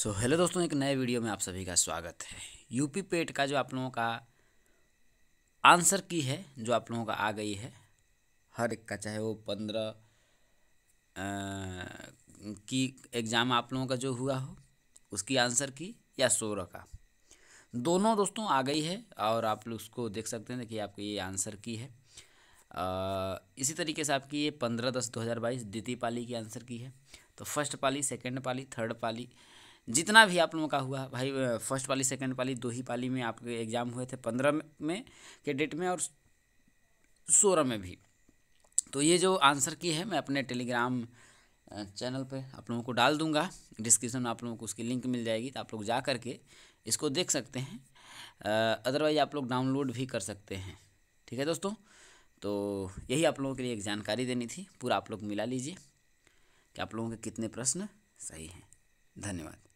सो so, hello दोस्तों एक नए वीडियो में आप सभी का स्वागत है यूपी पेट का जो आप लोगों का आंसर की है जो आप लोगों का आ गई है हर एक का चाहे वो पंद्रह की एग्ज़ाम आप लोगों का जो हुआ हो उसकी आंसर की या सोलह का दोनों दोस्तों आ गई है और आप लोग उसको देख सकते हैं देखिए आपकी ये आंसर की है आ, इसी तरीके से आपकी ये पंद्रह दस दो हज़ार बाईस द्वितीय पाली की आंसर की है तो फर्स्ट पाली सेकेंड पाली थर्ड पाली जितना भी आप लोगों का हुआ भाई फर्स्ट पाली सेकेंड पाली दो ही पाली में आपके एग्ज़ाम हुए थे पंद्रह में के डेट में और सोलह में भी तो ये जो आंसर की है मैं अपने टेलीग्राम चैनल पे आप लोगों को डाल दूंगा डिस्क्रिप्शन में आप लोगों को उसकी लिंक मिल जाएगी तो आप लोग जा करके इसको देख सकते हैं अदरवाइज आप लोग डाउनलोड भी कर सकते हैं ठीक है दोस्तों तो यही आप लोगों के लिए एक जानकारी देनी थी पूरा आप लोग मिला लीजिए कि आप लोगों के कितने प्रश्न सही हैं धन्यवाद